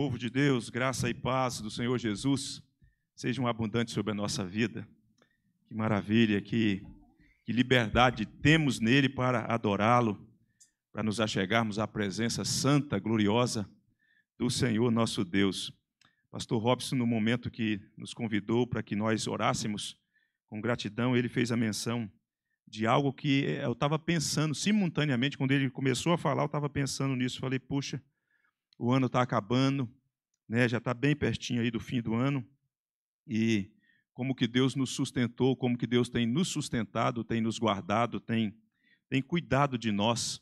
povo de Deus, graça e paz do Senhor Jesus sejam abundantes sobre a nossa vida. Que maravilha, que, que liberdade temos nele para adorá-lo, para nos achegarmos à presença santa, gloriosa do Senhor nosso Deus. Pastor Robson, no momento que nos convidou para que nós orássemos com gratidão, ele fez a menção de algo que eu estava pensando simultaneamente, quando ele começou a falar, eu estava pensando nisso. Falei, puxa, o ano está acabando, né? já está bem pertinho aí do fim do ano, e como que Deus nos sustentou, como que Deus tem nos sustentado, tem nos guardado, tem, tem cuidado de nós.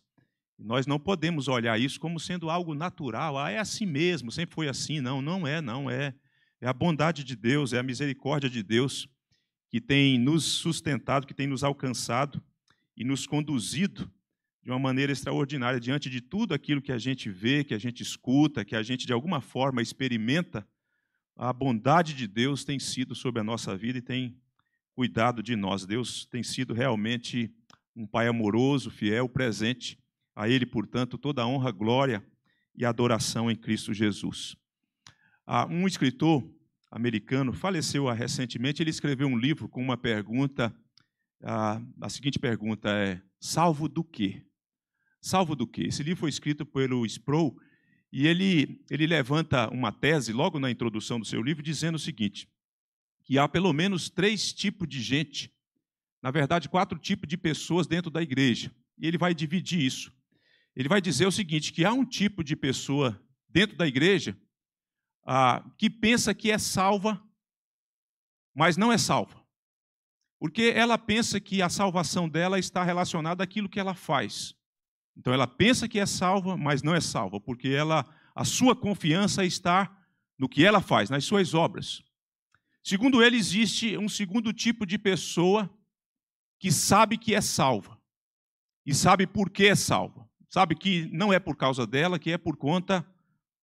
Nós não podemos olhar isso como sendo algo natural, ah, é assim mesmo, sempre foi assim. Não, não é, não é. É a bondade de Deus, é a misericórdia de Deus que tem nos sustentado, que tem nos alcançado e nos conduzido de uma maneira extraordinária diante de tudo aquilo que a gente vê, que a gente escuta, que a gente de alguma forma experimenta. A bondade de Deus tem sido sobre a nossa vida e tem cuidado de nós. Deus tem sido realmente um Pai amoroso, fiel, presente. A Ele, portanto, toda a honra, glória e adoração em Cristo Jesus. Ah, um escritor americano faleceu recentemente. Ele escreveu um livro com uma pergunta. Ah, a seguinte pergunta é: Salvo do quê? Salvo do quê? Esse livro foi escrito pelo Sproul e ele, ele levanta uma tese logo na introdução do seu livro dizendo o seguinte, que há pelo menos três tipos de gente, na verdade quatro tipos de pessoas dentro da igreja. E ele vai dividir isso. Ele vai dizer o seguinte, que há um tipo de pessoa dentro da igreja ah, que pensa que é salva, mas não é salva. Porque ela pensa que a salvação dela está relacionada àquilo que ela faz. Então ela pensa que é salva, mas não é salva, porque ela a sua confiança está no que ela faz, nas suas obras. Segundo ele, existe um segundo tipo de pessoa que sabe que é salva e sabe por que é salva. Sabe que não é por causa dela, que é por conta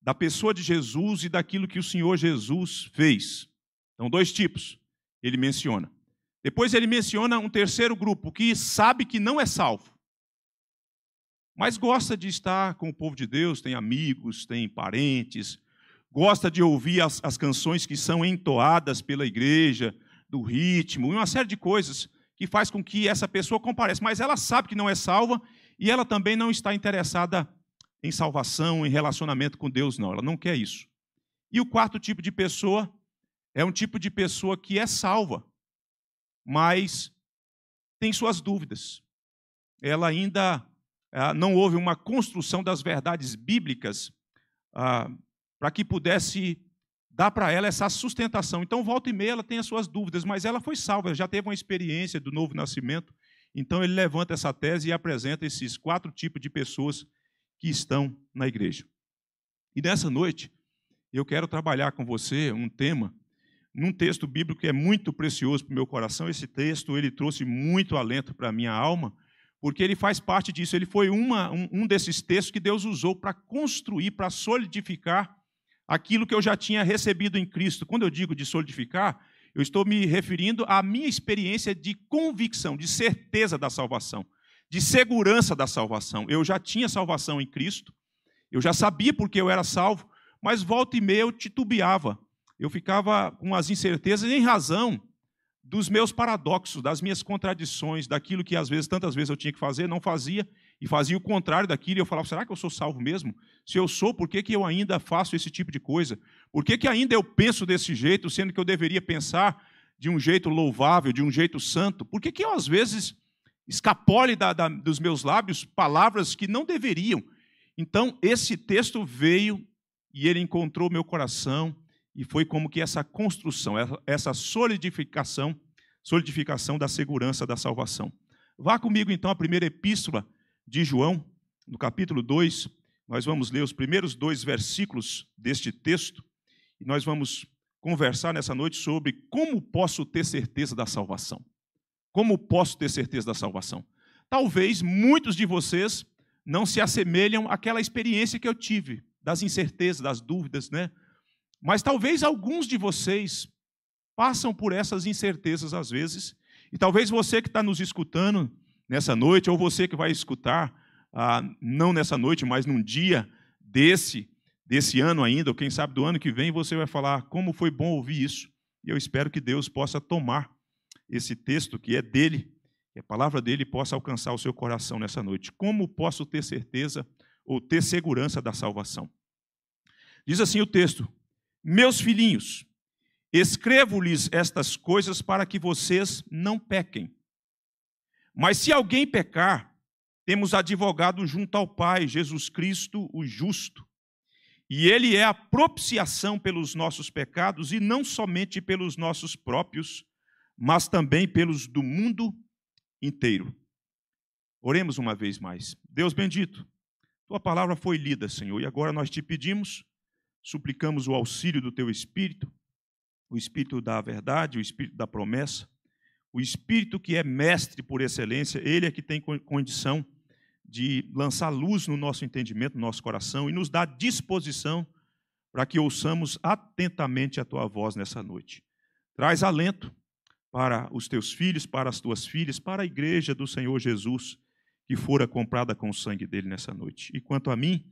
da pessoa de Jesus e daquilo que o Senhor Jesus fez. Então, dois tipos ele menciona. Depois ele menciona um terceiro grupo que sabe que não é salvo mas gosta de estar com o povo de Deus, tem amigos, tem parentes, gosta de ouvir as, as canções que são entoadas pela igreja, do ritmo, e uma série de coisas que faz com que essa pessoa compareça. Mas ela sabe que não é salva e ela também não está interessada em salvação, em relacionamento com Deus, não. Ela não quer isso. E o quarto tipo de pessoa é um tipo de pessoa que é salva, mas tem suas dúvidas. Ela ainda ah, não houve uma construção das verdades bíblicas ah, para que pudesse dar para ela essa sustentação. Então, volta e meia, ela tem as suas dúvidas, mas ela foi salva, já teve uma experiência do novo nascimento. Então, ele levanta essa tese e apresenta esses quatro tipos de pessoas que estão na igreja. E nessa noite, eu quero trabalhar com você um tema, num texto bíblico que é muito precioso para o meu coração. Esse texto ele trouxe muito alento para a minha alma porque ele faz parte disso. Ele foi uma, um, um desses textos que Deus usou para construir, para solidificar aquilo que eu já tinha recebido em Cristo. Quando eu digo de solidificar, eu estou me referindo à minha experiência de convicção, de certeza da salvação, de segurança da salvação. Eu já tinha salvação em Cristo, eu já sabia porque eu era salvo, mas volta e meia eu titubeava. Eu ficava com as incertezas em razão dos meus paradoxos, das minhas contradições, daquilo que às vezes, tantas vezes eu tinha que fazer, não fazia, e fazia o contrário daquilo, e eu falava, será que eu sou salvo mesmo? Se eu sou, por que, que eu ainda faço esse tipo de coisa? Por que, que ainda eu penso desse jeito, sendo que eu deveria pensar de um jeito louvável, de um jeito santo? Por que, que eu, às vezes, escapole da, da, dos meus lábios palavras que não deveriam? Então, esse texto veio e ele encontrou meu coração, e foi como que essa construção, essa solidificação, solidificação da segurança da salvação. Vá comigo então à primeira epístola de João, no capítulo 2, nós vamos ler os primeiros dois versículos deste texto e nós vamos conversar nessa noite sobre como posso ter certeza da salvação. Como posso ter certeza da salvação? Talvez muitos de vocês não se assemelham àquela experiência que eu tive, das incertezas, das dúvidas, né? Mas talvez alguns de vocês passam por essas incertezas às vezes, e talvez você que está nos escutando nessa noite, ou você que vai escutar, ah, não nessa noite, mas num dia desse, desse ano ainda, ou quem sabe do ano que vem, você vai falar como foi bom ouvir isso. E eu espero que Deus possa tomar esse texto que é dele, que a palavra dele possa alcançar o seu coração nessa noite. Como posso ter certeza ou ter segurança da salvação? Diz assim o texto: meus filhinhos, escrevo-lhes estas coisas para que vocês não pequem. Mas se alguém pecar, temos advogado junto ao Pai, Jesus Cristo, o justo. E ele é a propiciação pelos nossos pecados, e não somente pelos nossos próprios, mas também pelos do mundo inteiro. Oremos uma vez mais. Deus bendito, tua palavra foi lida, Senhor, e agora nós te pedimos suplicamos o auxílio do teu Espírito, o Espírito da verdade, o Espírito da promessa, o Espírito que é mestre por excelência, ele é que tem condição de lançar luz no nosso entendimento, no nosso coração e nos dar disposição para que ouçamos atentamente a tua voz nessa noite. Traz alento para os teus filhos, para as tuas filhas, para a igreja do Senhor Jesus que fora comprada com o sangue dele nessa noite. E quanto a mim,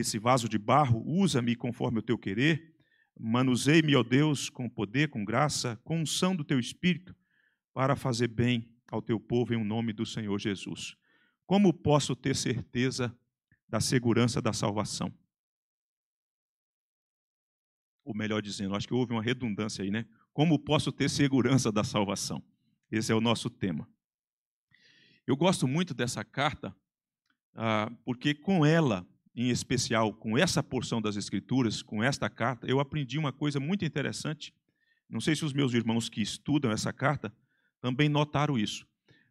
esse vaso de barro, usa-me conforme o teu querer, manusei-me, ó Deus, com poder, com graça, com unção do teu espírito, para fazer bem ao teu povo em nome do Senhor Jesus. Como posso ter certeza da segurança da salvação? Ou melhor dizendo, acho que houve uma redundância aí, né? Como posso ter segurança da salvação? Esse é o nosso tema. Eu gosto muito dessa carta, ah, porque com ela em especial com essa porção das Escrituras, com esta carta, eu aprendi uma coisa muito interessante. Não sei se os meus irmãos que estudam essa carta também notaram isso.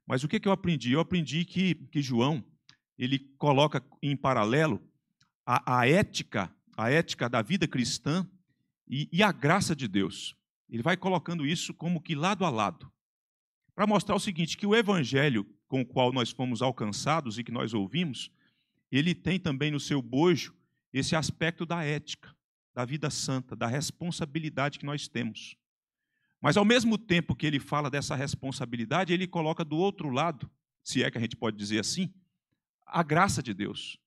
Mas o que, eu aprendi? Eu aprendi que, que João ele coloca em paralelo a, a ética, a ética da vida cristã e, e a graça de Deus. Ele vai colocando isso como que lado a lado, para mostrar o seguinte: que o evangelho com o qual nós fomos alcançados e que nós ouvimos ele tem também no seu bojo esse aspecto da ética, da vida santa, da responsabilidade que nós temos. Mas ao mesmo tempo que ele fala dessa responsabilidade, ele coloca do outro lado, se é que a gente pode dizer assim, a graça de Deus.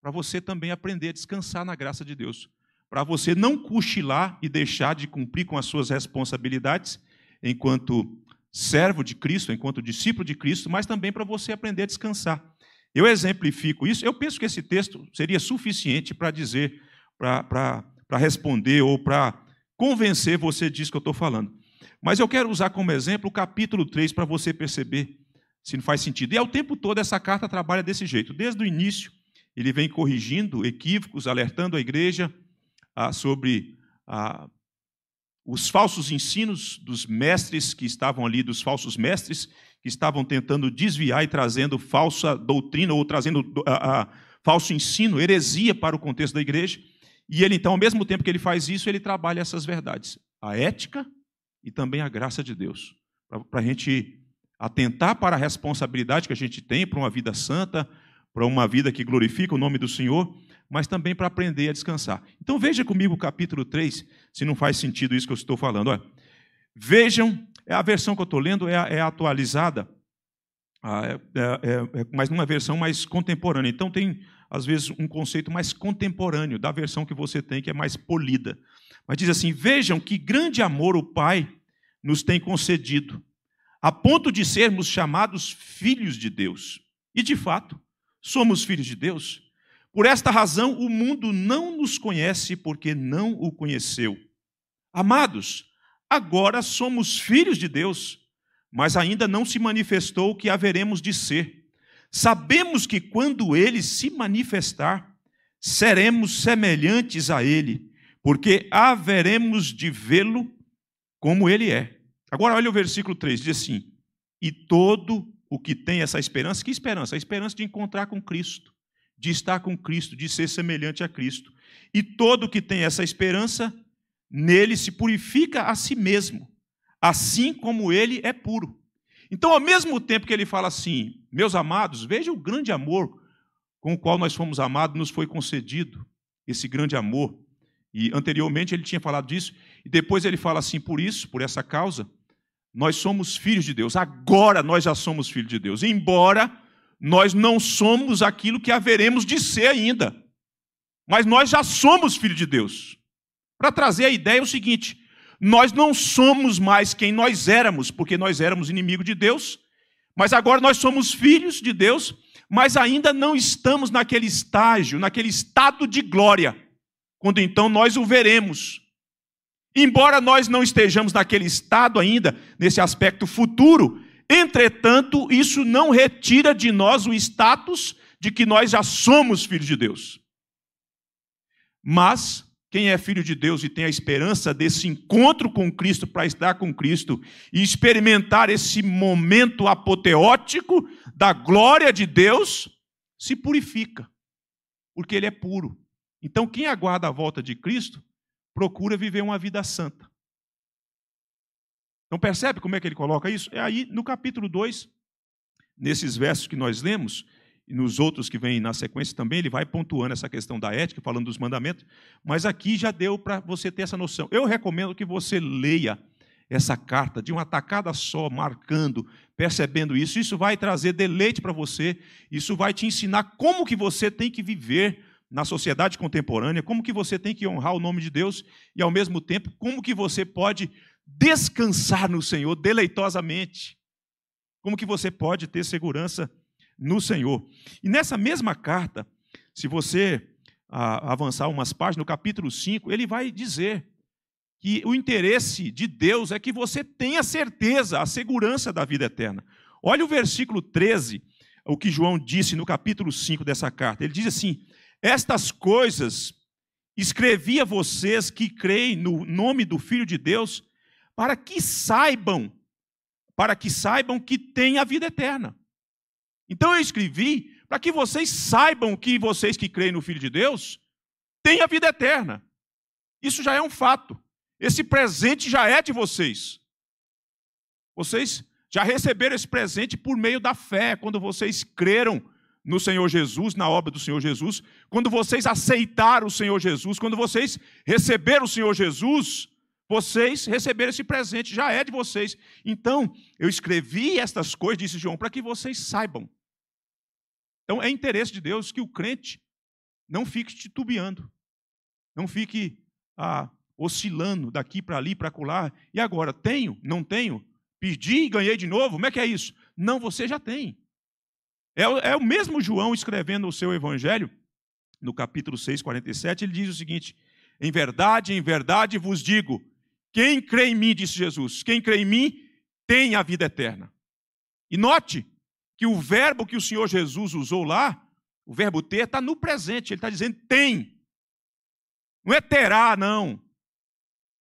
Para você também aprender a descansar na graça de Deus. Para você não cochilar e deixar de cumprir com as suas responsabilidades enquanto servo de Cristo, enquanto discípulo de Cristo, mas também para você aprender a descansar. Eu exemplifico isso, eu penso que esse texto seria suficiente para dizer, para responder ou para convencer você disso que eu estou falando. Mas eu quero usar como exemplo o capítulo 3 para você perceber se não faz sentido. E ao tempo todo essa carta trabalha desse jeito. Desde o início, ele vem corrigindo equívocos, alertando a igreja ah, sobre ah, os falsos ensinos dos mestres que estavam ali, dos falsos mestres que estavam tentando desviar e trazendo falsa doutrina ou trazendo a, ah, a, ah, falso ensino, heresia para o contexto da igreja. E ele, então, ao mesmo tempo que ele faz isso, ele trabalha essas verdades, a ética e também a graça de Deus, para a gente atentar para a responsabilidade que a gente tem para uma vida santa, para uma vida que glorifica o nome do Senhor, mas também para aprender a descansar. Então veja comigo o capítulo 3, se não faz sentido isso que eu estou falando. Olha, Vejam é a versão que eu estou lendo é, é atualizada, ah, é, é, é, é, mas numa versão mais contemporânea. Então tem, às vezes, um conceito mais contemporâneo da versão que você tem, que é mais polida. Mas diz assim: Vejam que grande amor o Pai nos tem concedido, a ponto de sermos chamados filhos de Deus. E, de fato, somos filhos de Deus. Por esta razão, o mundo não nos conhece porque não o conheceu. Amados, agora somos filhos de Deus, mas ainda não se manifestou o que haveremos de ser. Sabemos que quando ele se manifestar, seremos semelhantes a ele, porque haveremos de vê-lo como ele é. Agora, olha o versículo 3: diz assim: E todo o que tem essa esperança, que esperança? A esperança de encontrar com Cristo, de estar com Cristo, de ser semelhante a Cristo. E todo o que tem essa esperança Nele se purifica a si mesmo, assim como ele é puro. Então, ao mesmo tempo que ele fala assim, meus amados, veja o grande amor com o qual nós fomos amados, nos foi concedido esse grande amor. E anteriormente ele tinha falado disso, e depois ele fala assim: por isso, por essa causa, nós somos filhos de Deus. Agora nós já somos filhos de Deus, embora nós não somos aquilo que haveremos de ser ainda. Mas nós já somos filhos de Deus para trazer a ideia é o seguinte: nós não somos mais quem nós éramos, porque nós éramos inimigo de Deus, mas agora nós somos filhos de Deus, mas ainda não estamos naquele estágio, naquele estado de glória, quando então nós o veremos. Embora nós não estejamos naquele estado ainda, nesse aspecto futuro, entretanto, isso não retira de nós o status de que nós já somos filhos de Deus. Mas quem é filho de Deus e tem a esperança desse encontro com Cristo, para estar com Cristo e experimentar esse momento apoteótico da glória de Deus, se purifica, porque ele é puro. Então, quem aguarda a volta de Cristo, procura viver uma vida santa. Então, percebe como é que ele coloca isso? É aí no capítulo 2, nesses versos que nós lemos, e nos outros que vêm na sequência também, ele vai pontuando essa questão da ética, falando dos mandamentos, mas aqui já deu para você ter essa noção. Eu recomendo que você leia essa carta de uma tacada só, marcando, percebendo isso. Isso vai trazer deleite para você, isso vai te ensinar como que você tem que viver na sociedade contemporânea, como que você tem que honrar o nome de Deus e ao mesmo tempo como que você pode descansar no Senhor deleitosamente. Como que você pode ter segurança no Senhor. E nessa mesma carta, se você ah, avançar umas páginas, no capítulo 5, ele vai dizer que o interesse de Deus é que você tenha certeza, a segurança da vida eterna. Olha o versículo 13, o que João disse no capítulo 5 dessa carta. Ele diz assim: Estas coisas escrevi a vocês que creem no nome do Filho de Deus, para que saibam, para que saibam que têm a vida eterna. Então eu escrevi para que vocês saibam que vocês que creem no Filho de Deus têm a vida eterna. Isso já é um fato. Esse presente já é de vocês. Vocês já receberam esse presente por meio da fé, quando vocês creram no Senhor Jesus, na obra do Senhor Jesus, quando vocês aceitaram o Senhor Jesus, quando vocês receberam o Senhor Jesus, vocês receberam esse presente, já é de vocês. Então, eu escrevi estas coisas, disse João, para que vocês saibam. Então, é interesse de Deus que o crente não fique titubeando, não fique ah, oscilando daqui para ali, para colar. E agora, tenho? Não tenho? Pedi e ganhei de novo? Como é que é isso? Não, você já tem. É, é o mesmo João escrevendo o seu evangelho, no capítulo 6, 47, ele diz o seguinte: Em verdade, em verdade vos digo quem crê em mim, disse Jesus, quem crê em mim tem a vida eterna. E note que o verbo que o Senhor Jesus usou lá, o verbo ter, está no presente, ele está dizendo tem. Não é terá, não.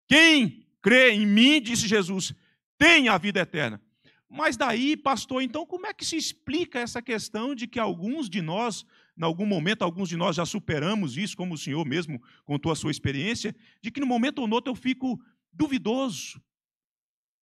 Quem crê em mim, disse Jesus, tem a vida eterna. Mas daí, pastor, então como é que se explica essa questão de que alguns de nós, em algum momento, alguns de nós já superamos isso, como o senhor mesmo contou a sua experiência, de que no momento ou no outro eu fico duvidoso,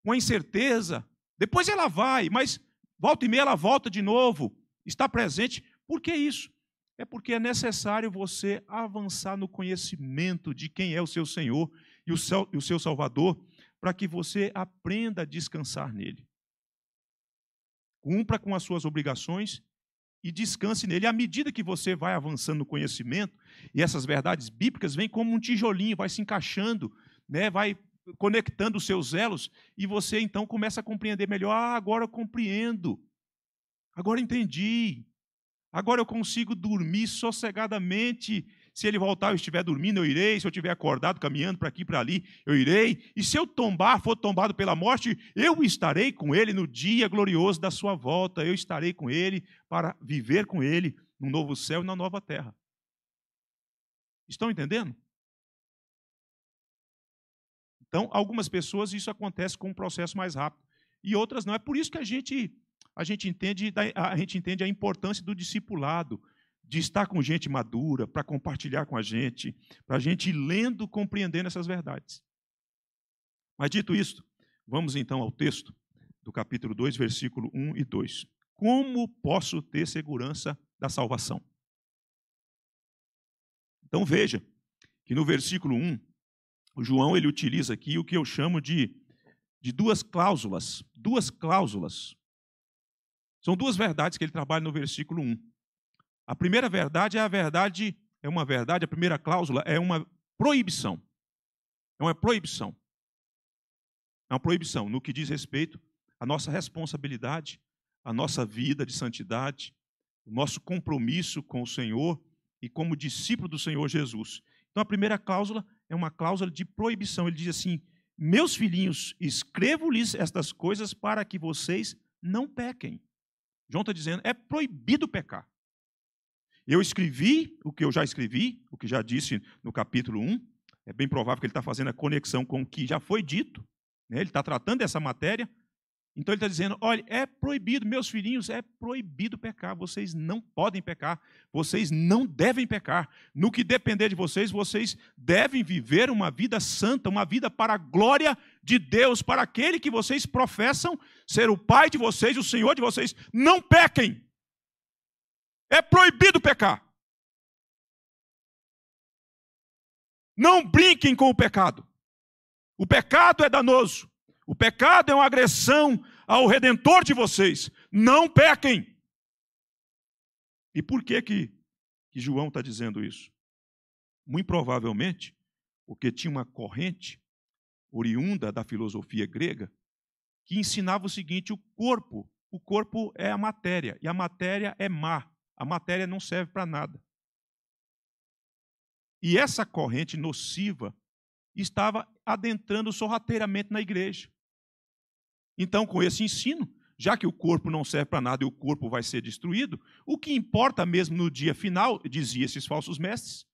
com a incerteza. Depois ela vai, mas volta e meia ela volta de novo, está presente. Por que isso? É porque é necessário você avançar no conhecimento de quem é o seu Senhor e o seu, o seu Salvador, para que você aprenda a descansar nele. Cumpra com as suas obrigações e descanse nele. À medida que você vai avançando no conhecimento, e essas verdades bíblicas vêm como um tijolinho, vai se encaixando, né, vai conectando os seus elos e você então começa a compreender melhor. Ah, agora eu compreendo. Agora entendi. Agora eu consigo dormir sossegadamente. Se ele voltar, eu estiver dormindo, eu irei. Se eu estiver acordado, caminhando para aqui e para ali, eu irei. E se eu tombar, for tombado pela morte, eu estarei com ele no dia glorioso da sua volta. Eu estarei com ele para viver com ele no novo céu e na nova terra. Estão entendendo? Então, algumas pessoas isso acontece com um processo mais rápido e outras não. É por isso que a gente a gente entende a gente entende a importância do discipulado, de estar com gente madura para compartilhar com a gente, para a gente ir lendo, compreendendo essas verdades. Mas dito isso, vamos então ao texto do capítulo 2, versículo 1 e 2. Como posso ter segurança da salvação? Então veja que no versículo 1 o João ele utiliza aqui o que eu chamo de, de duas cláusulas. Duas cláusulas. São duas verdades que ele trabalha no versículo 1. A primeira verdade é a verdade, é uma verdade, a primeira cláusula é uma proibição. É uma proibição. É uma proibição no que diz respeito à nossa responsabilidade, à nossa vida de santidade, o nosso compromisso com o Senhor e como discípulo do Senhor Jesus. Então a primeira cláusula é uma cláusula de proibição. Ele diz assim: Meus filhinhos, escrevo-lhes estas coisas para que vocês não pequem. João está dizendo: é proibido pecar. Eu escrevi o que eu já escrevi, o que já disse no capítulo 1. É bem provável que ele está fazendo a conexão com o que já foi dito. Né? Ele está tratando dessa matéria. Então ele está dizendo: olha, é proibido, meus filhinhos, é proibido pecar. Vocês não podem pecar, vocês não devem pecar. No que depender de vocês, vocês devem viver uma vida santa, uma vida para a glória de Deus, para aquele que vocês professam ser o Pai de vocês, o Senhor de vocês. Não pequem. É proibido pecar. Não brinquem com o pecado. O pecado é danoso. O pecado é uma agressão ao redentor de vocês. Não pequem. E por que que, que João está dizendo isso? Muito provavelmente, porque tinha uma corrente oriunda da filosofia grega que ensinava o seguinte: o corpo, o corpo é a matéria e a matéria é má. A matéria não serve para nada. E essa corrente nociva estava adentrando sorrateiramente na igreja. Então, com esse ensino, já que o corpo não serve para nada e o corpo vai ser destruído, o que importa mesmo no dia final, diziam esses falsos mestres,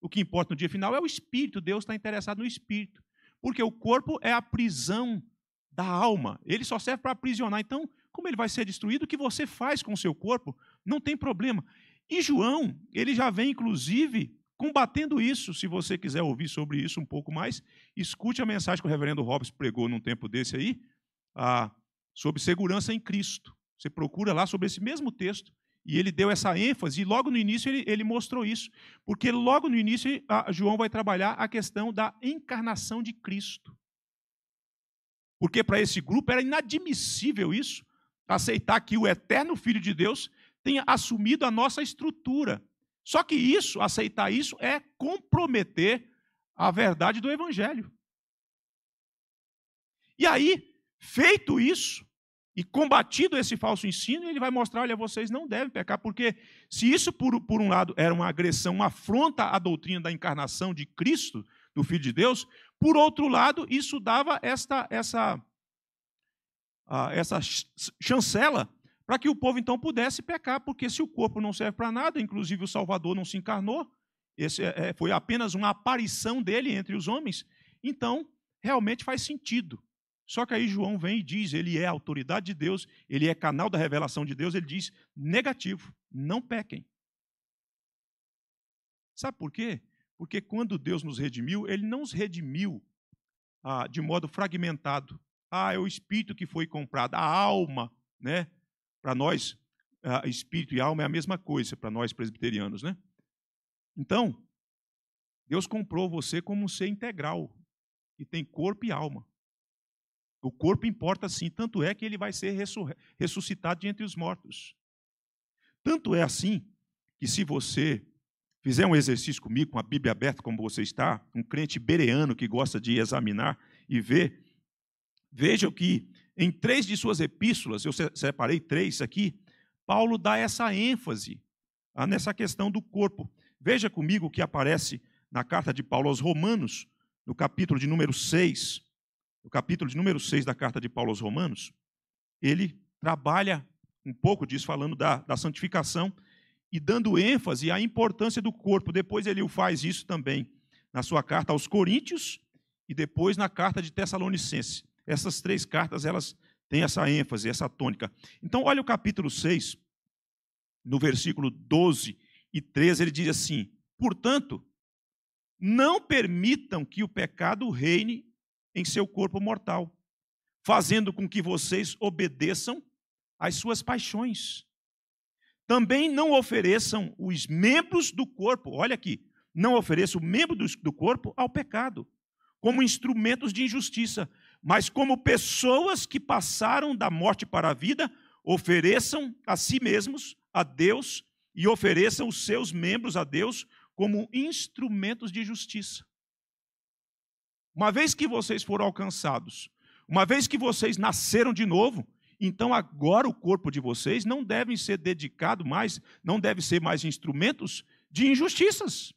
o que importa no dia final é o espírito, Deus está interessado no espírito. Porque o corpo é a prisão da alma, ele só serve para aprisionar. Então, como ele vai ser destruído, o que você faz com o seu corpo não tem problema. E João, ele já vem, inclusive, combatendo isso. Se você quiser ouvir sobre isso um pouco mais, escute a mensagem que o reverendo Hobbes pregou num tempo desse aí, ah, sobre segurança em Cristo. Você procura lá sobre esse mesmo texto, e ele deu essa ênfase, e logo no início ele, ele mostrou isso, porque logo no início João vai trabalhar a questão da encarnação de Cristo. Porque para esse grupo era inadmissível isso, aceitar que o eterno Filho de Deus tenha assumido a nossa estrutura. Só que isso, aceitar isso, é comprometer a verdade do Evangelho. E aí, Feito isso e combatido esse falso ensino, ele vai mostrar: olha, vocês não devem pecar, porque se isso, por, por um lado, era uma agressão, uma afronta à doutrina da encarnação de Cristo, do Filho de Deus, por outro lado, isso dava esta, essa, ah, essa chancela para que o povo então pudesse pecar, porque se o corpo não serve para nada, inclusive o Salvador não se encarnou, esse é, é, foi apenas uma aparição dele entre os homens, então realmente faz sentido só que aí João vem e diz: ele é a autoridade de Deus, ele é canal da revelação de Deus, ele diz: negativo, não pequem. Sabe por quê? Porque quando Deus nos redimiu, ele não nos redimiu ah, de modo fragmentado. Ah, é o espírito que foi comprado, a alma, né? Para nós, ah, espírito e alma é a mesma coisa, para nós presbiterianos, né? Então, Deus comprou você como um ser integral, que tem corpo e alma. O corpo importa sim, tanto é que ele vai ser ressuscitado de entre os mortos. Tanto é assim que se você fizer um exercício comigo, com a Bíblia aberta como você está, um crente bereano que gosta de examinar e ver, veja que em três de suas epístolas, eu separei três aqui, Paulo dá essa ênfase ah, nessa questão do corpo. Veja comigo o que aparece na carta de Paulo aos Romanos, no capítulo de número 6, no capítulo de número 6 da carta de Paulo aos Romanos, ele trabalha um pouco disso, falando da, da santificação e dando ênfase à importância do corpo. Depois ele o faz isso também na sua carta aos Coríntios e depois na carta de Tessalonicense. Essas três cartas, elas têm essa ênfase, essa tônica. Então, olha o capítulo 6, no versículo 12 e 13, ele diz assim: Portanto, não permitam que o pecado reine em seu corpo mortal, fazendo com que vocês obedeçam às suas paixões. Também não ofereçam os membros do corpo, olha aqui, não ofereça o membro do corpo ao pecado, como instrumentos de injustiça, mas como pessoas que passaram da morte para a vida, ofereçam a si mesmos a Deus e ofereçam os seus membros a Deus como instrumentos de justiça. Uma vez que vocês foram alcançados, uma vez que vocês nasceram de novo, então agora o corpo de vocês não deve ser dedicado mais, não deve ser mais instrumentos de injustiças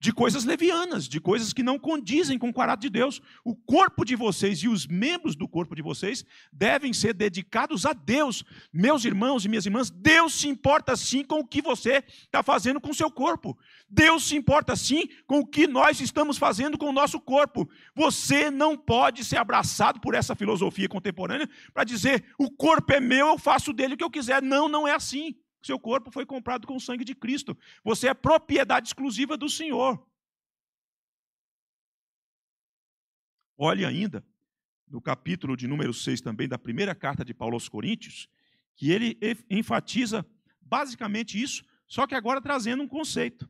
de coisas levianas, de coisas que não condizem com o caráter de Deus. O corpo de vocês e os membros do corpo de vocês devem ser dedicados a Deus. Meus irmãos e minhas irmãs, Deus se importa sim com o que você está fazendo com o seu corpo. Deus se importa sim com o que nós estamos fazendo com o nosso corpo. Você não pode ser abraçado por essa filosofia contemporânea para dizer: o corpo é meu, eu faço dele o que eu quiser. Não, não é assim. Seu corpo foi comprado com o sangue de Cristo. Você é propriedade exclusiva do Senhor. Olhe ainda no capítulo de número 6 também da primeira carta de Paulo aos Coríntios, que ele enfatiza basicamente isso, só que agora trazendo um conceito.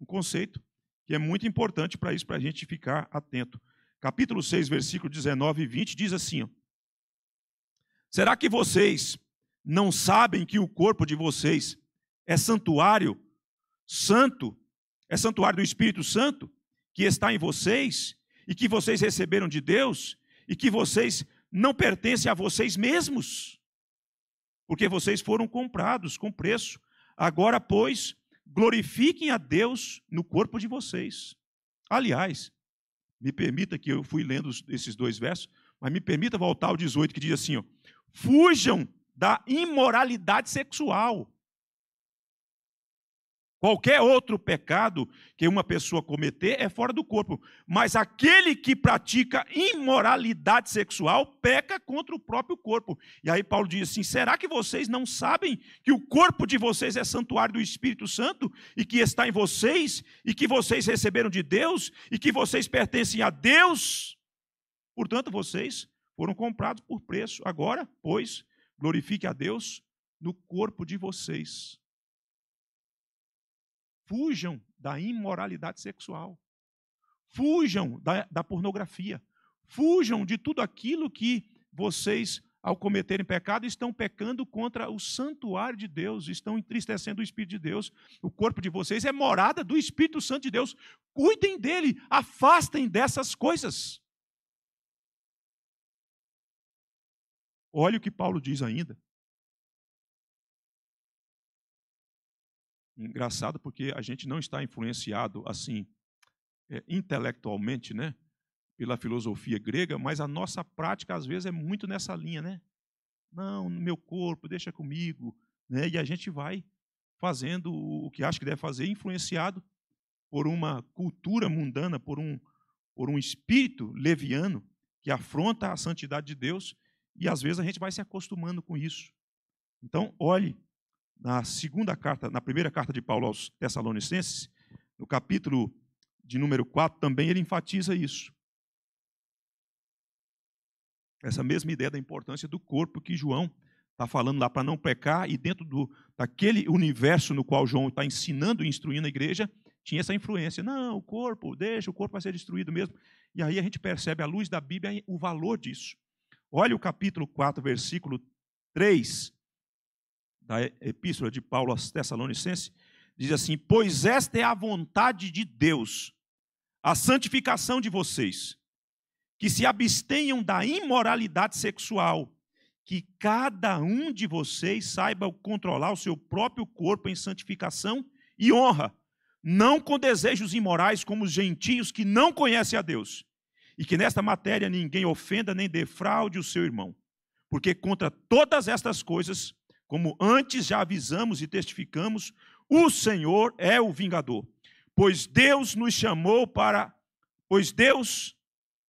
Um conceito que é muito importante para isso, para a gente ficar atento. Capítulo 6, versículo 19 e 20 diz assim: ó, Será que vocês não sabem que o corpo de vocês é santuário santo, é santuário do Espírito Santo que está em vocês e que vocês receberam de Deus e que vocês não pertencem a vocês mesmos, porque vocês foram comprados com preço. Agora, pois, glorifiquem a Deus no corpo de vocês. Aliás, me permita que eu fui lendo esses dois versos, mas me permita voltar ao 18 que diz assim: ó, fujam da imoralidade sexual. Qualquer outro pecado que uma pessoa cometer é fora do corpo, mas aquele que pratica imoralidade sexual peca contra o próprio corpo. E aí Paulo diz assim: será que vocês não sabem que o corpo de vocês é santuário do Espírito Santo e que está em vocês e que vocês receberam de Deus e que vocês pertencem a Deus? Portanto, vocês foram comprados por preço. Agora, pois, Glorifique a Deus no corpo de vocês. Fujam da imoralidade sexual. Fujam da, da pornografia. Fujam de tudo aquilo que vocês, ao cometerem pecado, estão pecando contra o santuário de Deus, estão entristecendo o Espírito de Deus. O corpo de vocês é morada do Espírito Santo de Deus. Cuidem dele, afastem dessas coisas. Olha o que Paulo diz ainda. Engraçado porque a gente não está influenciado assim é, intelectualmente, né, pela filosofia grega, mas a nossa prática às vezes é muito nessa linha, né? Não, no meu corpo, deixa comigo, né? E a gente vai fazendo o que acha que deve fazer, influenciado por uma cultura mundana, por um por um espírito leviano que afronta a santidade de Deus e às vezes a gente vai se acostumando com isso. Então, olhe na segunda carta, na primeira carta de Paulo aos Tessalonicenses, no capítulo de número 4, também ele enfatiza isso. Essa mesma ideia da importância do corpo que João está falando lá para não pecar, e dentro do, daquele universo no qual João está ensinando e instruindo a igreja, tinha essa influência. Não, o corpo, deixa, o corpo vai ser destruído mesmo. E aí a gente percebe, à luz da Bíblia, o valor disso. Olha o capítulo 4, versículo 3 da epístola de Paulo aos Tessalonicenses. Diz assim: Pois esta é a vontade de Deus, a santificação de vocês, que se abstenham da imoralidade sexual, que cada um de vocês saiba controlar o seu próprio corpo em santificação e honra, não com desejos imorais como os gentios que não conhecem a Deus e que nesta matéria ninguém ofenda nem defraude o seu irmão. Porque contra todas estas coisas, como antes já avisamos e testificamos, o Senhor é o vingador. Pois Deus nos chamou para. Pois Deus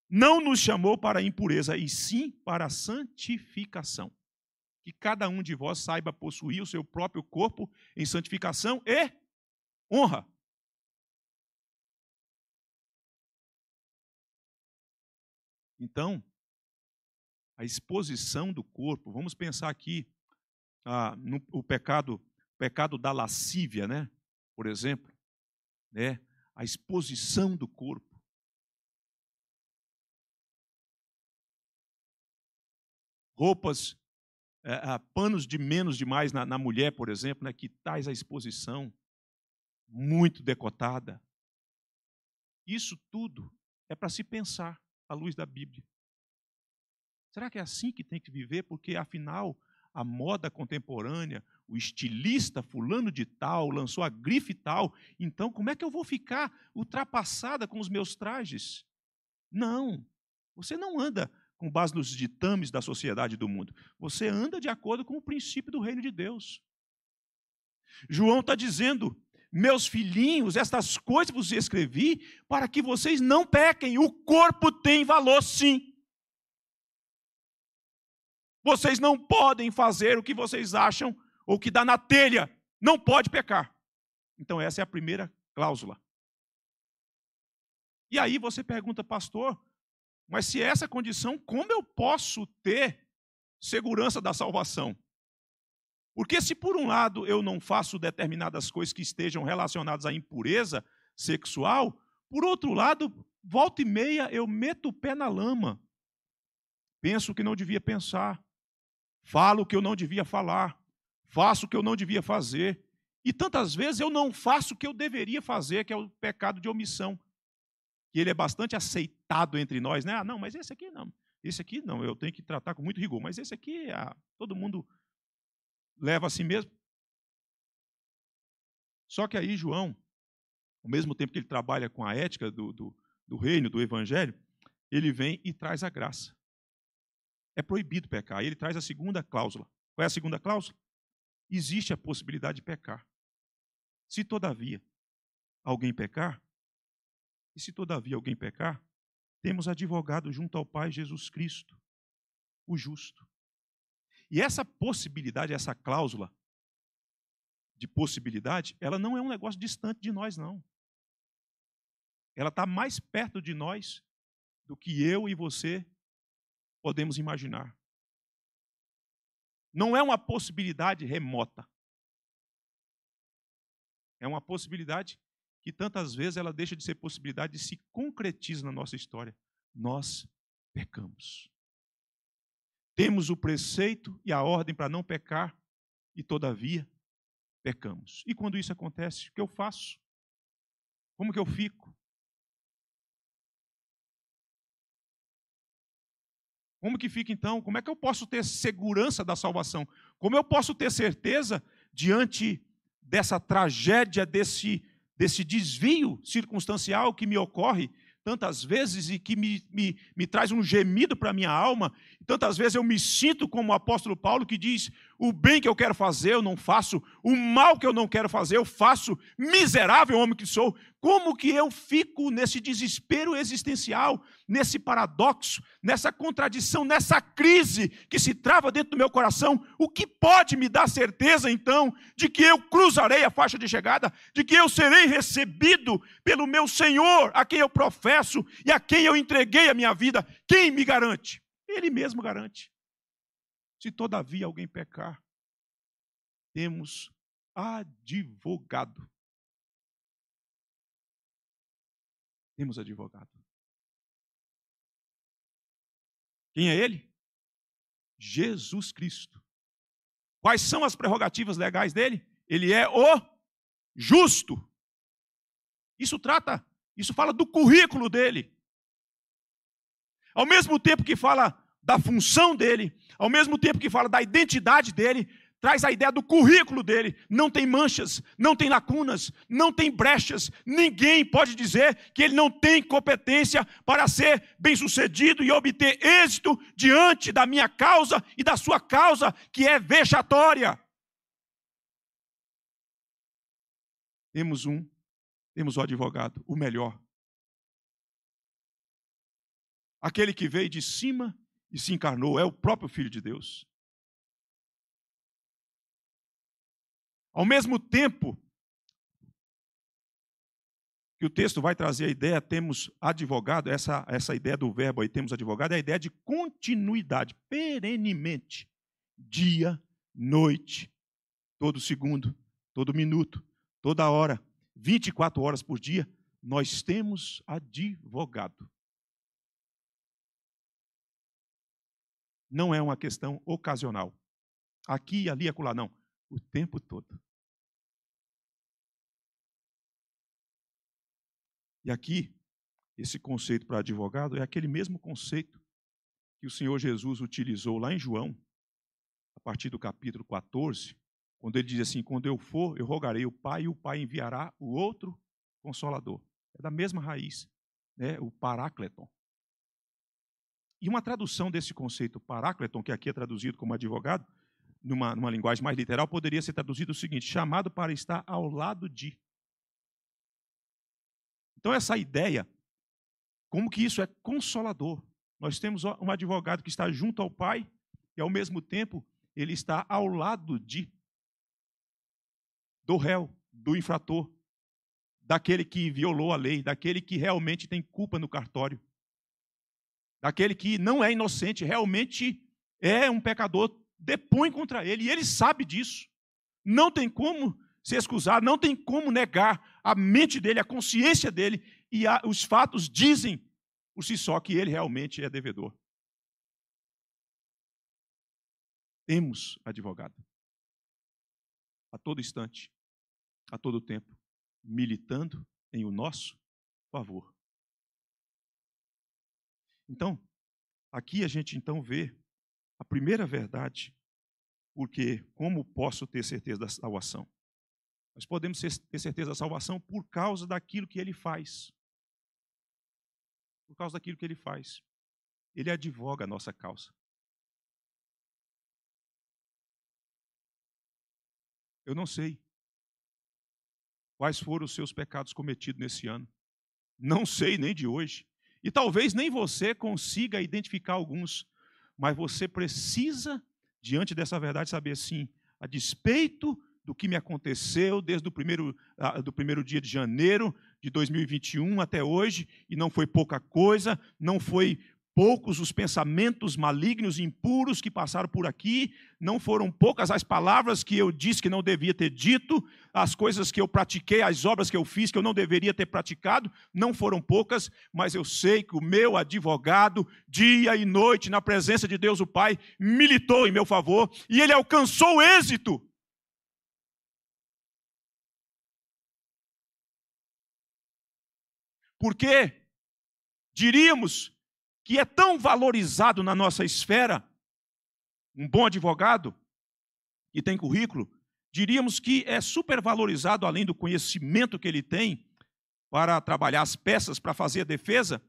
não nos chamou para a impureza, e sim para a santificação. Que cada um de vós saiba possuir o seu próprio corpo em santificação e honra, Então, a exposição do corpo, vamos pensar aqui ah, no o pecado, pecado da lascívia, né? Por exemplo, né? A exposição do corpo. Roupas, ah, panos de menos demais na, na mulher, por exemplo, né? Que tais a exposição muito decotada. Isso tudo é para se pensar à luz da Bíblia. Será que é assim que tem que viver? Porque, afinal, a moda contemporânea, o estilista fulano de tal lançou a grife tal, então como é que eu vou ficar ultrapassada com os meus trajes? Não. Você não anda com base nos ditames da sociedade do mundo. Você anda de acordo com o princípio do reino de Deus. João está dizendo: meus filhinhos, estas coisas vos escrevi para que vocês não pequem. O corpo tem valor, sim. Vocês não podem fazer o que vocês acham ou que dá na telha. Não pode pecar. Então, essa é a primeira cláusula. E aí você pergunta, pastor, mas se essa é condição, como eu posso ter segurança da salvação? Porque se por um lado eu não faço determinadas coisas que estejam relacionadas à impureza sexual, por outro lado, volta e meia eu meto o pé na lama. Penso o que não devia pensar. Falo o que eu não devia falar. Faço o que eu não devia fazer. E tantas vezes eu não faço o que eu deveria fazer, que é o pecado de omissão. Que ele é bastante aceitado entre nós, né? Ah, não, mas esse aqui não. Esse aqui não, eu tenho que tratar com muito rigor. Mas esse aqui, ah, todo mundo leva a si mesmo. Só que aí João, ao mesmo tempo que ele trabalha com a ética do, do, do reino, do evangelho, ele vem e traz a graça. É proibido pecar. Ele traz a segunda cláusula. Qual é a segunda cláusula? Existe a possibilidade de pecar. Se todavia alguém pecar, e se todavia alguém pecar, temos advogado junto ao Pai Jesus Cristo, o justo. E essa possibilidade, essa cláusula de possibilidade, ela não é um negócio distante de nós, não. Ela está mais perto de nós do que eu e você podemos imaginar. Não é uma possibilidade remota. É uma possibilidade que tantas vezes ela deixa de ser possibilidade e se concretiza na nossa história. Nós pecamos. Temos o preceito e a ordem para não pecar e, todavia, pecamos. E quando isso acontece, o que eu faço? Como que eu fico? Como que fica então? Como é que eu posso ter segurança da salvação? Como eu posso ter certeza diante dessa tragédia, desse, desse desvio circunstancial que me ocorre tantas vezes e que me, me, me traz um gemido para a minha alma. Tantas vezes eu me sinto como o apóstolo Paulo que diz: o bem que eu quero fazer, eu não faço. O mal que eu não quero fazer, eu faço. Miserável homem que sou. Como que eu fico nesse desespero existencial, nesse paradoxo, nessa contradição, nessa crise que se trava dentro do meu coração? O que pode me dar certeza, então, de que eu cruzarei a faixa de chegada, de que eu serei recebido pelo meu Senhor, a quem eu professo e a quem eu entreguei a minha vida? Quem me garante? Ele mesmo garante. Se todavia alguém pecar, temos advogado. Temos advogado. Quem é ele? Jesus Cristo. Quais são as prerrogativas legais dele? Ele é o justo. Isso trata, isso fala do currículo dele. Ao mesmo tempo que fala da função dele, ao mesmo tempo que fala da identidade dele, traz a ideia do currículo dele. Não tem manchas, não tem lacunas, não tem brechas. Ninguém pode dizer que ele não tem competência para ser bem-sucedido e obter êxito diante da minha causa e da sua causa, que é vexatória. Temos um, temos o advogado, o melhor. Aquele que veio de cima e se encarnou, é o próprio Filho de Deus. Ao mesmo tempo que o texto vai trazer a ideia, temos advogado, essa, essa ideia do verbo aí, temos advogado, é a ideia de continuidade, perenemente, dia, noite, todo segundo, todo minuto, toda hora, 24 horas por dia, nós temos advogado. não é uma questão ocasional. Aqui, ali, acolá, não. O tempo todo. E aqui, esse conceito para advogado é aquele mesmo conceito que o Senhor Jesus utilizou lá em João, a partir do capítulo 14, quando ele diz assim: Quando eu for, eu rogarei o Pai, e o Pai enviará o outro consolador. É da mesma raiz, né? o Parácleton. E uma tradução desse conceito parácleton, que aqui é traduzido como advogado, numa, numa linguagem mais literal, poderia ser traduzido o seguinte: chamado para estar ao lado de. Então, essa ideia, como que isso é consolador. Nós temos um advogado que está junto ao Pai e, ao mesmo tempo, ele está ao lado de. Do réu, do infrator, daquele que violou a lei, daquele que realmente tem culpa no cartório daquele que não é inocente, realmente é um pecador, depõe contra ele, e ele sabe disso. Não tem como se excusar, não tem como negar a mente dele, a consciência dele, e a, os fatos dizem por si só que ele realmente é devedor. Temos advogado. A todo instante, a todo tempo, militando em o nosso favor. Então, aqui a gente então vê a primeira verdade, porque como posso ter certeza da salvação? Nós podemos ter certeza da salvação por causa daquilo que ele faz. Por causa daquilo que ele faz. Ele advoga a nossa causa. Eu não sei quais foram os seus pecados cometidos nesse ano. Não sei nem de hoje. E talvez nem você consiga identificar alguns, mas você precisa, diante dessa verdade, saber assim: a despeito do que me aconteceu desde o primeiro, ah, do primeiro dia de janeiro de 2021 até hoje, e não foi pouca coisa, não foi poucos os pensamentos malignos e impuros que passaram por aqui, não foram poucas as palavras que eu disse que não devia ter dito, as coisas que eu pratiquei, as obras que eu fiz que eu não deveria ter praticado, não foram poucas, mas eu sei que o meu advogado, dia e noite, na presença de Deus o Pai, militou em meu favor e ele alcançou êxito. Por quê? Diríamos que é tão valorizado na nossa esfera, um bom advogado que tem currículo, diríamos que é supervalorizado além do conhecimento que ele tem para trabalhar as peças, para fazer a defesa,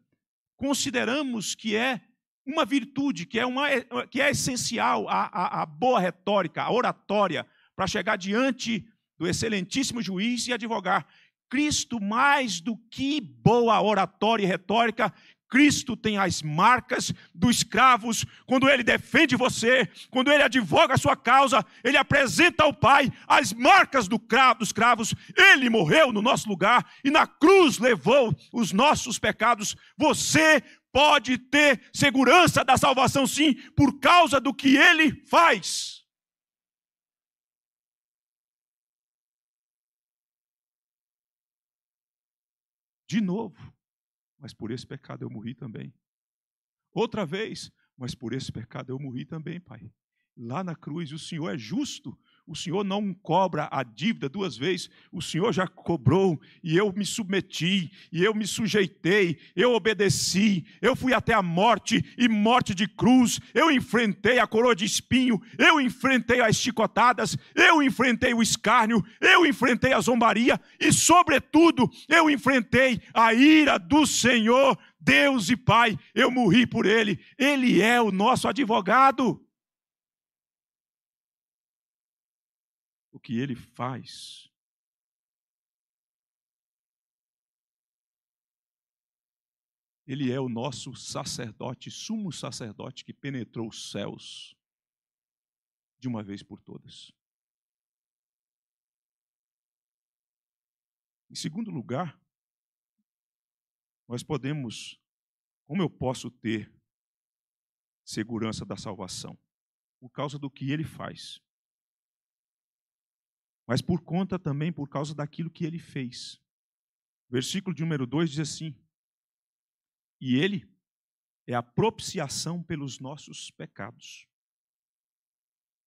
consideramos que é uma virtude, que é, uma, que é essencial a, a, a boa retórica, a oratória, para chegar diante do excelentíssimo juiz e advogar. Cristo, mais do que boa oratória e retórica, Cristo tem as marcas dos escravos. Quando ele defende você, quando ele advoga a sua causa, ele apresenta ao Pai as marcas do dos cravos. Ele morreu no nosso lugar e na cruz levou os nossos pecados. Você pode ter segurança da salvação, sim, por causa do que ele faz. De novo, mas por esse pecado eu morri também. Outra vez, mas por esse pecado eu morri também, Pai. Lá na cruz o Senhor é justo o Senhor não cobra a dívida duas vezes, o Senhor já cobrou, e eu me submeti, e eu me sujeitei, eu obedeci, eu fui até a morte e morte de cruz, eu enfrentei a coroa de espinho, eu enfrentei as chicotadas, eu enfrentei o escárnio, eu enfrentei a zombaria, e sobretudo, eu enfrentei a ira do Senhor, Deus e Pai, eu morri por ele, ele é o nosso advogado. que ele faz. Ele é o nosso sacerdote, sumo sacerdote que penetrou os céus de uma vez por todas. Em segundo lugar, nós podemos, como eu posso ter segurança da salvação? Por causa do que ele faz mas por conta também por causa daquilo que ele fez. Versículo de número 2 diz assim: E ele é a propiciação pelos nossos pecados.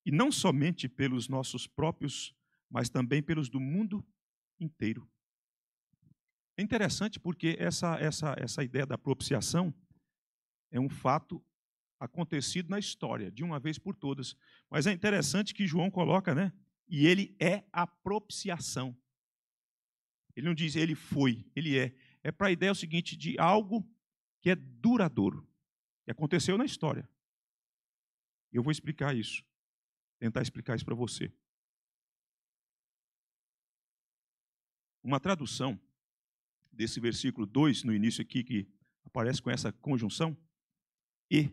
E não somente pelos nossos próprios, mas também pelos do mundo inteiro. É interessante porque essa, essa, essa ideia da propiciação é um fato acontecido na história, de uma vez por todas. Mas é interessante que João coloca, né? E ele é a propiciação. Ele não diz ele foi, ele é. É para a ideia o seguinte de algo que é duradouro, que aconteceu na história. Eu vou explicar isso, tentar explicar isso para você. Uma tradução desse versículo 2 no início aqui que aparece com essa conjunção e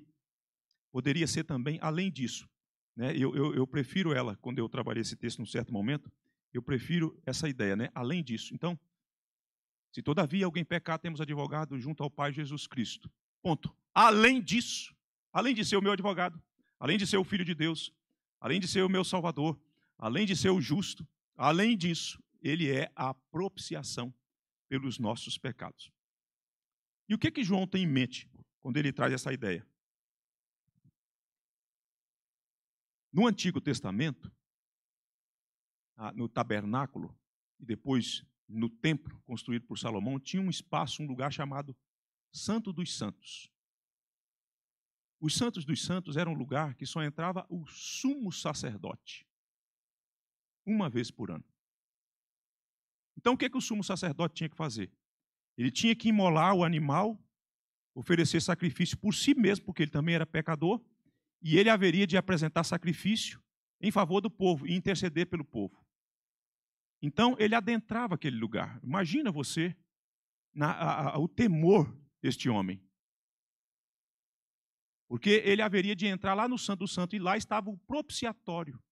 poderia ser também além disso. Né? Eu, eu, eu, prefiro ela, quando eu trabalhei esse texto num certo momento, eu prefiro essa ideia, né? além disso. Então, se todavia alguém pecar, temos advogado junto ao Pai Jesus Cristo. Ponto. Além disso, além de ser o meu advogado, além de ser o Filho de Deus, além de ser o meu Salvador, além de ser o justo, além disso, ele é a propiciação pelos nossos pecados. E o que, que João tem em mente quando ele traz essa ideia? No Antigo Testamento, ah, no tabernáculo e depois no templo construído por Salomão, tinha um espaço, um lugar chamado Santo dos Santos. Os Santos dos Santos era um lugar que só entrava o sumo sacerdote, uma vez por ano. Então, o que, é que o sumo sacerdote tinha que fazer? Ele tinha que imolar o animal, oferecer sacrifício por si mesmo, porque ele também era pecador, e ele haveria de apresentar sacrifício em favor do povo e interceder pelo povo. Então ele adentrava aquele lugar. Imagina você na, a, a, o temor deste homem. Porque ele haveria de entrar lá no Santo Santo e lá estava o propiciatório.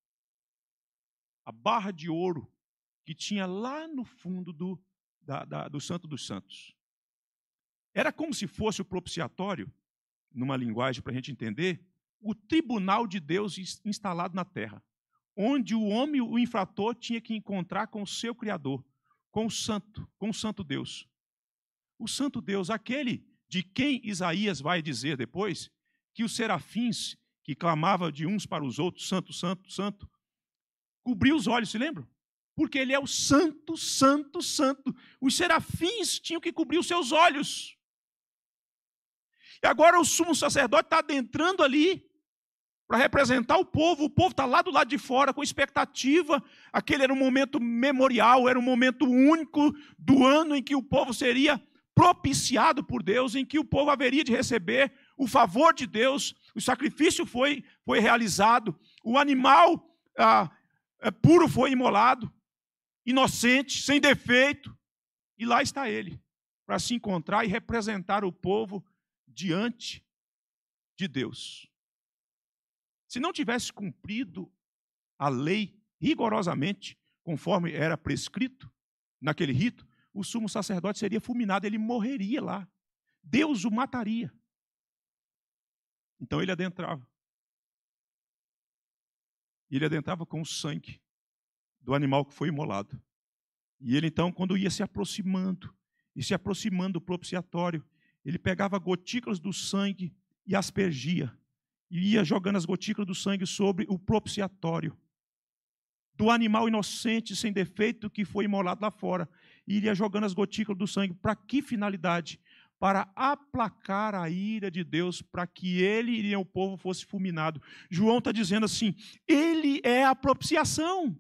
A barra de ouro que tinha lá no fundo do, da, da, do Santo dos Santos. Era como se fosse o propiciatório, numa linguagem para a gente entender, o tribunal de Deus instalado na terra, onde o homem, o infrator, tinha que encontrar com o seu Criador, com o santo, com o santo Deus. O santo Deus, aquele de quem Isaías vai dizer depois que os serafins que clamavam de uns para os outros, santo, santo, santo, cobriu os olhos, se lembram? Porque ele é o santo, santo, santo. Os serafins tinham que cobrir os seus olhos. E agora o sumo sacerdote está adentrando ali para representar o povo. O povo está lá do lado de fora, com expectativa. Aquele era um momento memorial, era um momento único do ano em que o povo seria propiciado por Deus, em que o povo haveria de receber o favor de Deus. O sacrifício foi, foi realizado, o animal ah, é, puro foi imolado, inocente, sem defeito. E lá está ele, para se encontrar e representar o povo diante de Deus. Se não tivesse cumprido a lei rigorosamente, conforme era prescrito naquele rito, o sumo sacerdote seria fulminado, ele morreria lá. Deus o mataria. Então ele adentrava. Ele adentrava com o sangue do animal que foi imolado. E ele então, quando ia se aproximando, e se aproximando do propiciatório, ele pegava gotículas do sangue e aspergia e ia jogando as gotículas do sangue sobre o propiciatório do animal inocente sem defeito que foi imolado lá fora. E iria jogando as gotículas do sangue. Para que finalidade? Para aplacar a ira de Deus, para que ele e o povo fosse fulminado. João está dizendo assim: ele é a propiciação.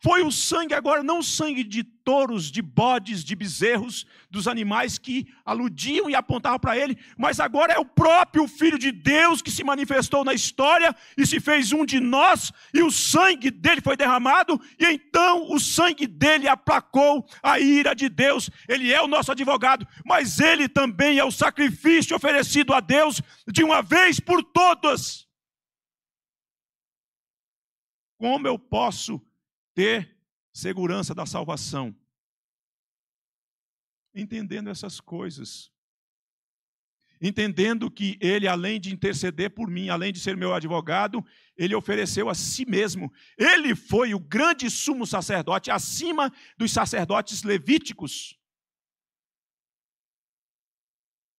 Foi o sangue, agora não o sangue de touros, de bodes, de bezerros, dos animais que aludiam e apontavam para ele, mas agora é o próprio Filho de Deus que se manifestou na história e se fez um de nós, e o sangue dele foi derramado, e então o sangue dele aplacou a ira de Deus. Ele é o nosso advogado, mas ele também é o sacrifício oferecido a Deus de uma vez por todas. Como eu posso ter segurança da salvação. Entendendo essas coisas, entendendo que ele, além de interceder por mim, além de ser meu advogado, ele ofereceu a si mesmo. Ele foi o grande sumo sacerdote, acima dos sacerdotes levíticos.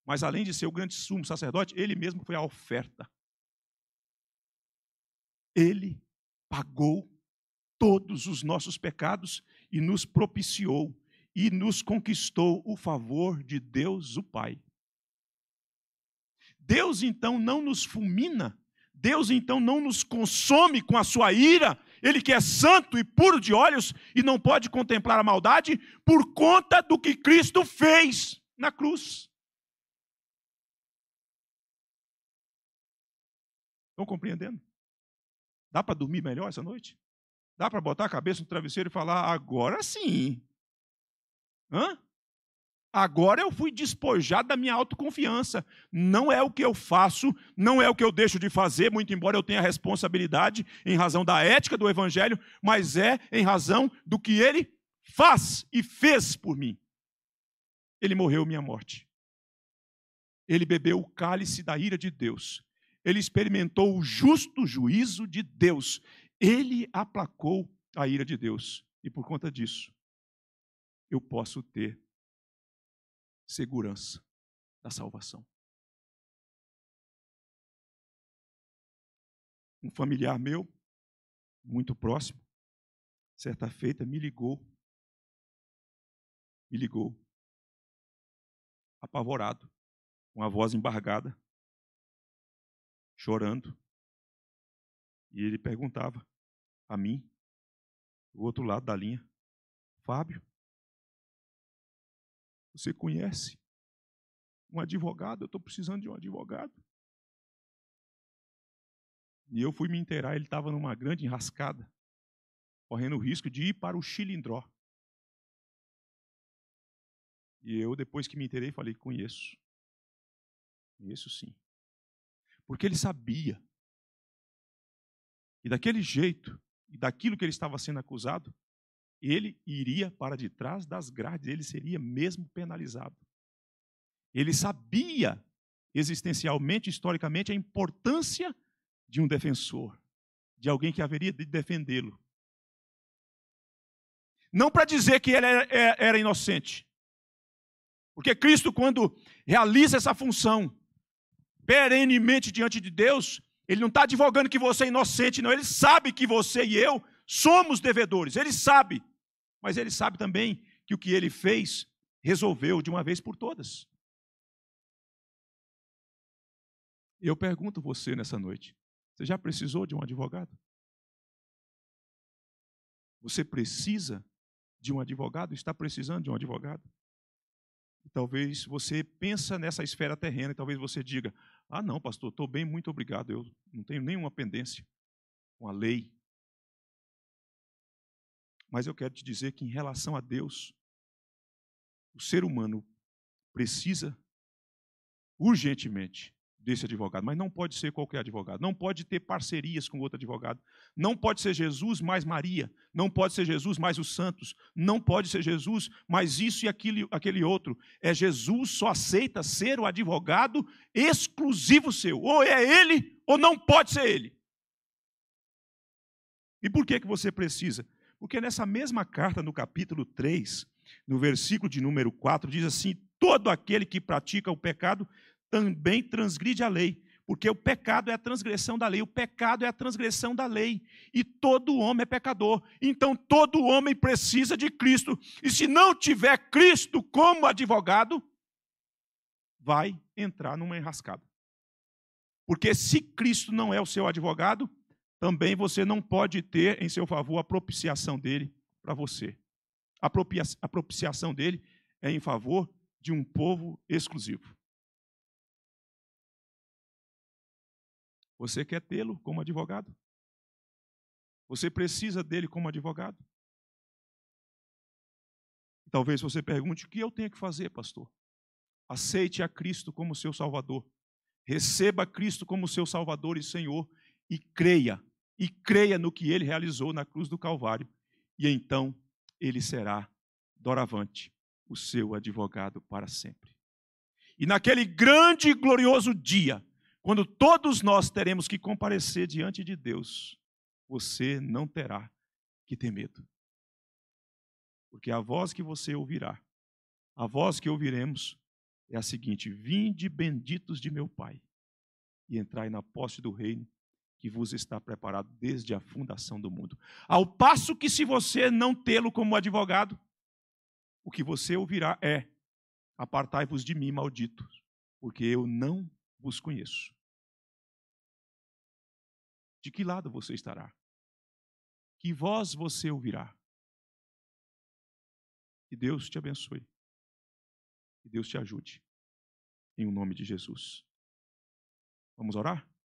Mas além de ser o grande sumo sacerdote, ele mesmo foi a oferta. Ele pagou todos os nossos pecados e nos propiciou e nos conquistou o favor de Deus o Pai. Deus então não nos fulmina, Deus então não nos consome com a sua ira, ele que é santo e puro de olhos e não pode contemplar a maldade por conta do que Cristo fez na cruz. Estão compreendendo? Dá para dormir melhor essa noite? Dá para botar a cabeça no travesseiro e falar: agora sim. Hã? Agora eu fui despojado da minha autoconfiança. Não é o que eu faço, não é o que eu deixo de fazer, muito embora eu tenha responsabilidade em razão da ética do Evangelho, mas é em razão do que ele faz e fez por mim. Ele morreu minha morte. Ele bebeu o cálice da ira de Deus. Ele experimentou o justo juízo de Deus. Ele aplacou a ira de Deus. E por conta disso, eu posso ter segurança da salvação. Um familiar meu, muito próximo, certa feita me ligou. Me ligou. Apavorado, com a voz embargada, chorando, e ele perguntava a mim, do outro lado da linha, Fábio, você conhece um advogado? Eu estou precisando de um advogado. E eu fui me inteirar, ele estava numa grande enrascada, correndo o risco de ir para o Chilindró. E eu, depois que me inteirei, falei: conheço. Conheço sim. Porque ele sabia e daquele jeito, e daquilo que ele estava sendo acusado, ele iria para de trás das grades, ele seria mesmo penalizado. Ele sabia existencialmente, historicamente, a importância de um defensor, de alguém que haveria de defendê-lo. Não para dizer que ele era, é, era inocente, porque Cristo, quando realiza essa função perenemente diante de Deus, ele não está advogando que você é inocente, não. Ele sabe que você e eu somos devedores. Ele sabe. Mas ele sabe também que o que ele fez resolveu de uma vez por todas. Eu pergunto você nessa noite: você já precisou de um advogado? Você precisa de um advogado? Está precisando de um advogado? talvez você pensa nessa esfera terrena e talvez você diga: ah, não, pastor, estou bem, muito obrigado. Eu não tenho nenhuma pendência com a lei. Mas eu quero te dizer que, em relação a Deus, o ser humano precisa urgentemente desse advogado, mas não pode ser qualquer advogado, não pode ter parcerias com outro advogado, não pode ser Jesus mais Maria, não pode ser Jesus mais os santos, não pode ser Jesus mais isso e aquele, aquele outro. É Jesus só aceita ser o advogado exclusivo seu, ou é ele ou não pode ser ele. E por que que você precisa? Porque nessa mesma carta no capítulo 3, no versículo de número 4 diz assim: todo aquele que pratica o pecado também transgride a lei, porque o pecado é a transgressão da lei, o pecado é a transgressão da lei, e todo homem é pecador. Então todo homem precisa de Cristo, e se não tiver Cristo como advogado, vai entrar numa enrascada. Porque se Cristo não é o seu advogado, também você não pode ter em seu favor a propiciação dele para você. A propiciação dele é em favor de um povo exclusivo. Você quer tê-lo como advogado? Você precisa dele como advogado? Talvez você pergunte: o que eu tenho que fazer, pastor? Aceite a Cristo como seu Salvador. Receba Cristo como seu Salvador e Senhor e creia, e creia no que ele realizou na cruz do Calvário, e então ele será doravante o seu advogado para sempre. E naquele grande e glorioso dia, quando todos nós teremos que comparecer diante de Deus, você não terá que ter medo. Porque a voz que você ouvirá, a voz que ouviremos, é a seguinte: Vinde benditos de meu Pai, e entrai na posse do reino que vos está preparado desde a fundação do mundo. Ao passo que, se você não tê-lo como advogado, o que você ouvirá é: Apartai-vos de mim, malditos, porque eu não vos conheço. De que lado você estará? Que voz você ouvirá? Que Deus te abençoe. Que Deus te ajude. Em o nome de Jesus. Vamos orar?